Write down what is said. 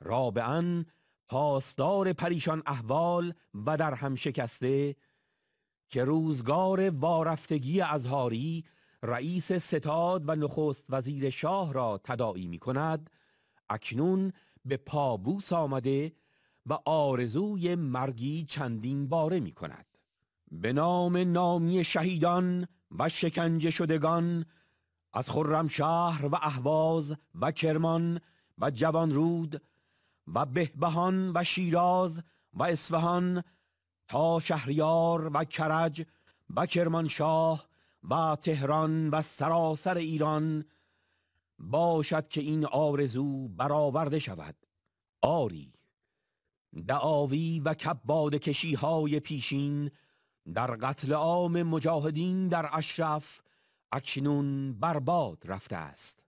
رابعا پاسدار پریشان احوال و در هم شکسته که روزگار وارفتگی ازهاری رئیس ستاد و نخست وزیر شاه را تداعی می کند اکنون به پابوس آمده و آرزوی مرگی چندین باره می کند به نام نامی شهیدان و شکنجه شدگان از خرمشهر و اهواز و کرمان و جوان رود و بهبهان و شیراز و اصفهان تا شهریار و کرج و کرمانشاه و تهران و سراسر ایران باشد که این آرزو برآورده شود آری دعاوی و کباد کشی های پیشین در قتل عام مجاهدین در اشرف اکنون برباد رفته است